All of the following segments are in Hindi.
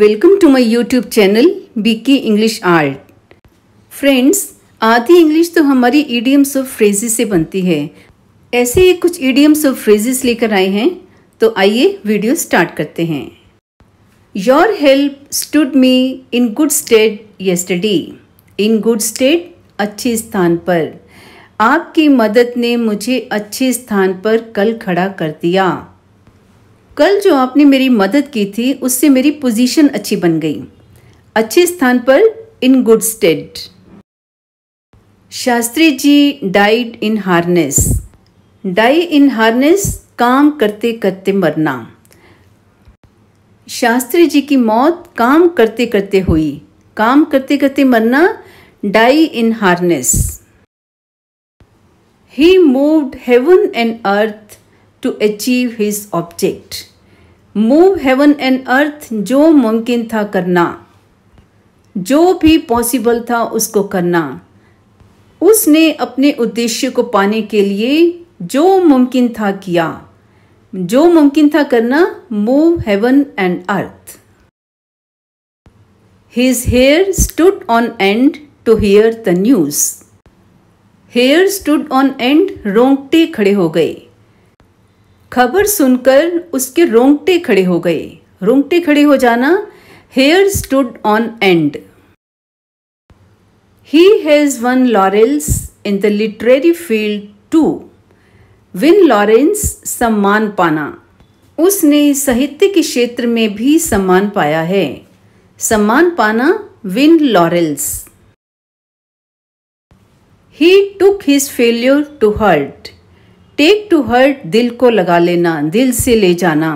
Welcome to my YouTube channel बीकी इंग्लिश आर्ट फ्रेंड्स आधी इंग्लिश तो हमारी ईडियम्स और फ्रेजेस से बनती है ऐसे ही कुछ ईडियम्स और फ्रेजेस लेकर आए हैं तो आइए वीडियो स्टार्ट करते हैं your help stood me in good stead yesterday in good stead अच्छे स्थान पर आपकी मदद ने मुझे अच्छे स्थान पर कल खड़ा कर दिया कल जो आपने मेरी मदद की थी उससे मेरी पोजीशन अच्छी बन गई अच्छे स्थान पर in good stead Shastri ji died in harness die in harness काम करते करते मरना शास्त्री जी की मौत काम करते करते हुई काम करते करते मरना die in harness he moved heaven and earth to achieve his object. Move heaven and earth जो मुमकिन था करना जो भी पॉसिबल था उसको करना उसने अपने उद्देश्य को पाने के लिए जो मुमकिन था किया जो मुमकिन था करना move heaven and earth his hair stood on end to hear the news hair stood on end रोंगटे खड़े हो गए खबर सुनकर उसके रोंगटे खड़े हो गए रोंगटे खड़े हो जाना hair stood on end he has won laurels in the literary field to win laurels सम्मान पाना उसने साहित्य के क्षेत्र में भी सम्मान पाया है सम्मान पाना win laurels he took his failure to heart take to heart दिल को लगा लेना दिल से ले जाना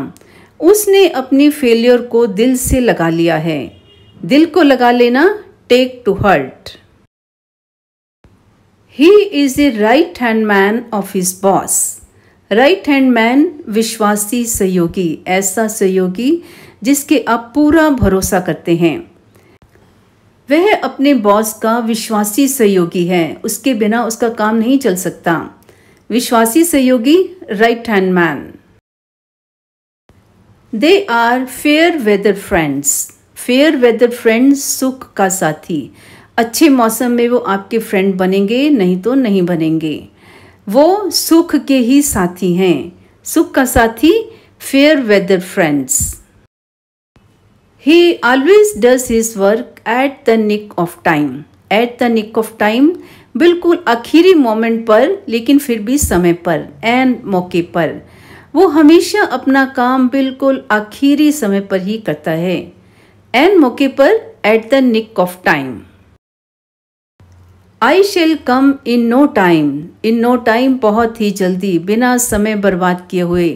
उसने अपनी फेलियर को दिल से लगा लिया है दिल को लगा लेना take to heart he is a right hand man of his boss right hand man विश्वासी सहयोगी ऐसा सहयोगी जिसके आप पूरा भरोसा करते हैं वह अपने बॉस का विश्वासी सहयोगी है उसके बिना उसका काम नहीं चल सकता विश्वासी सहयोगी right hand man they are fair weather friends fair weather friends सुख का साथी अच्छे मौसम में वो आपके फ्रेंड बनेंगे नहीं तो नहीं बनेंगे वो सुख के ही साथी हैं सुख का साथी fair weather friends he always does his work at the nick of time at the nick of time बिल्कुल आखिरी मोमेंट पर लेकिन फिर भी समय पर एंड मौके पर वो हमेशा अपना काम बिल्कुल आखिरी समय पर ही करता है एंड मौके पर at the nick of time I shall come in no time in no time बहुत ही जल्दी बिना समय बर्बाद किए हुए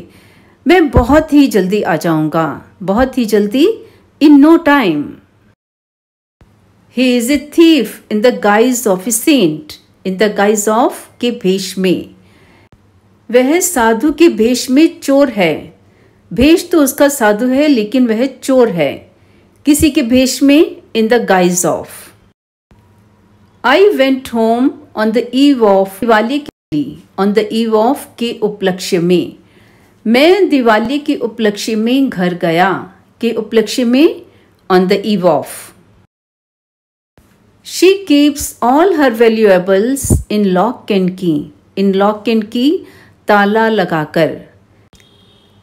मैं बहुत ही जल्दी आ जाऊंगा बहुत ही जल्दी in no time He is a thief in the guise of a saint, in the guise of के भेष में वह साधु के भेष में चोर है भेष तो उसका साधु है लेकिन वह चोर है किसी के भेष में in the guise of I went home on the eve of Diwali के ऑन द ईव ऑफ के उपलक्ष्य में मैं दिवाली के उपलक्ष्य में घर गया के उपलक्ष्य में on the eve of She keeps all her valuables in lock and key. In lock and key ताला लगाकर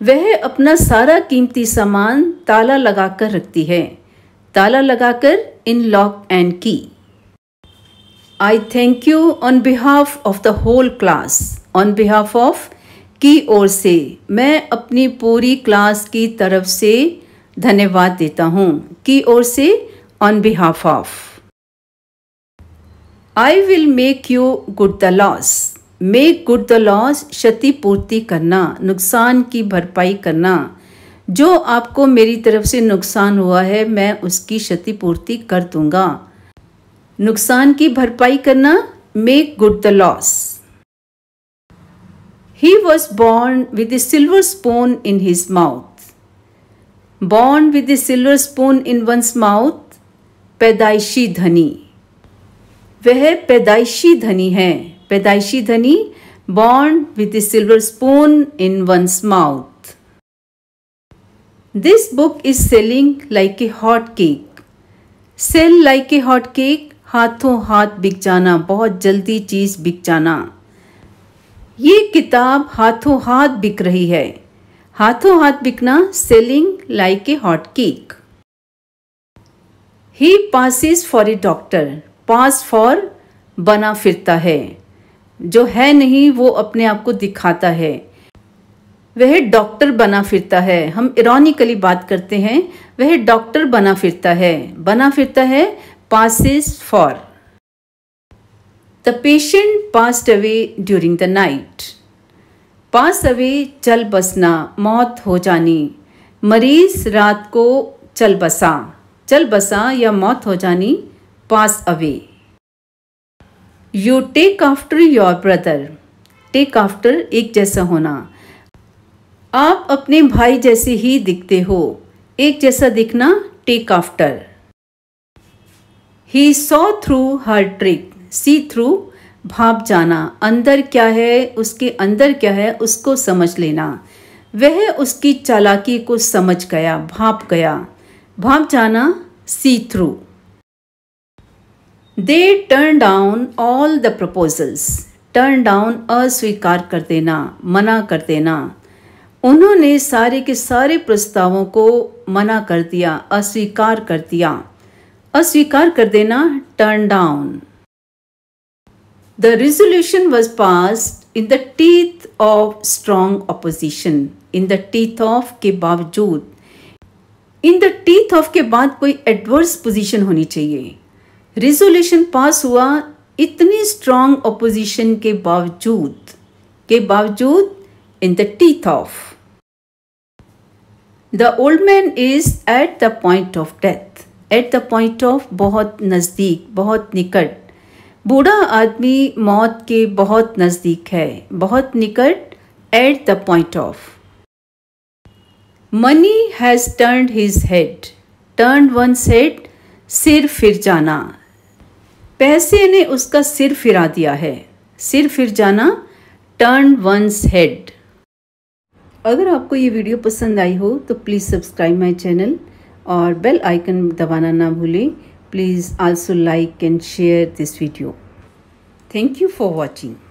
वह अपना सारा कीमती सामान ताला लगाकर रखती है ताला लगाकर इन lock and key I thank you on behalf of the whole class on behalf of की ओर से मैं अपनी पूरी क्लास की तरफ से धन्यवाद देता हूँ की ओर से on behalf of I will make you good the loss make good the loss क्षतिपूर्ति करना नुकसान की भरपाई करना जो आपको मेरी तरफ से नुकसान हुआ है मैं उसकी क्षतिपूर्ति कर दूंगा नुकसान की भरपाई करना make good the loss he was born with a silver spoon in his mouth born with a silver spoon in one's mouth पैदाइशी धनी वह पैदाइशी धनी है पैदाइशी धनी born with a silver spoon in one's mouth this book is selling like a hot cake sell like a hot cake हाथों हाथ बिक जाना बहुत जल्दी चीज़ बिक जाना ये किताब हाथों हाथ बिक रही है हाथों हाथ बिकना selling like a hot cake he passes for a doctor pass for बना फिरता है जो है नहीं वो अपने आप को दिखाता है वह डॉक्टर बना फिरता है हम इरोनिकली बात करते हैं वह डॉक्टर बना फिरता है बना फिरता है passes for the patient passed away during the night pass away चल बसना मौत हो जानी मरीज रात को चल बसा चल बसा या मौत हो जानी pass away you take after your brother take after एक जैसा होना आप अपने भाई जैसे ही दिखते हो एक जैसा दिखना take after he saw through her trick see through भाप जाना अंदर क्या है उसके अंदर क्या है उसको समझ लेना वह उसकी चालाकी को समझ गया भाप गया भाप जाना see through they turn down all the proposals turn down अस्वीकार कर देना मना कर देना उन्होंने सारे के सारे प्रस्तावों को मना कर दिया अस्वीकार कर दिया अस्वीकार कर देना turn down the resolution was pass in the teeth of strong opposition in the teeth of के बावजूद इन द टीथ ऑफ के बाद कोई एडवर्स पोजिशन होनी चाहिए रिजोल्यूशन पास हुआ इतनी स्ट्रांग अपोजिशन के बावजूद के बावजूद in the teeth of the old man is at the point of death at the point of बहुत नज़दीक बहुत निकट बूढ़ा आदमी मौत के बहुत नज़दीक है बहुत निकट at the point of money has turn his head turn one सेट सिर फिर जाना पैसे ने उसका सिर फिरा दिया है सिर फिर जाना टर्न वंस हेड अगर आपको ये वीडियो पसंद आई हो तो प्लीज़ सब्सक्राइब माय चैनल और बेल आइकन दबाना ना भूलें please also like and share this video thank you for watching